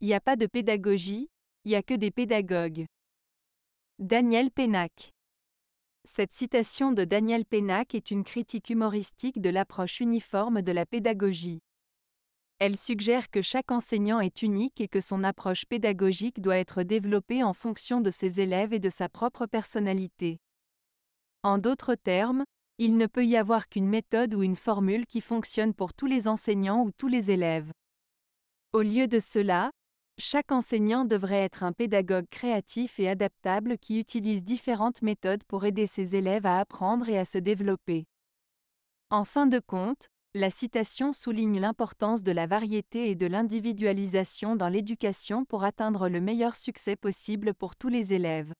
Il n'y a pas de pédagogie, il n'y a que des pédagogues. Daniel Pénac. Cette citation de Daniel Pénac est une critique humoristique de l'approche uniforme de la pédagogie. Elle suggère que chaque enseignant est unique et que son approche pédagogique doit être développée en fonction de ses élèves et de sa propre personnalité. En d'autres termes, il ne peut y avoir qu'une méthode ou une formule qui fonctionne pour tous les enseignants ou tous les élèves. Au lieu de cela, chaque enseignant devrait être un pédagogue créatif et adaptable qui utilise différentes méthodes pour aider ses élèves à apprendre et à se développer. En fin de compte, la citation souligne l'importance de la variété et de l'individualisation dans l'éducation pour atteindre le meilleur succès possible pour tous les élèves.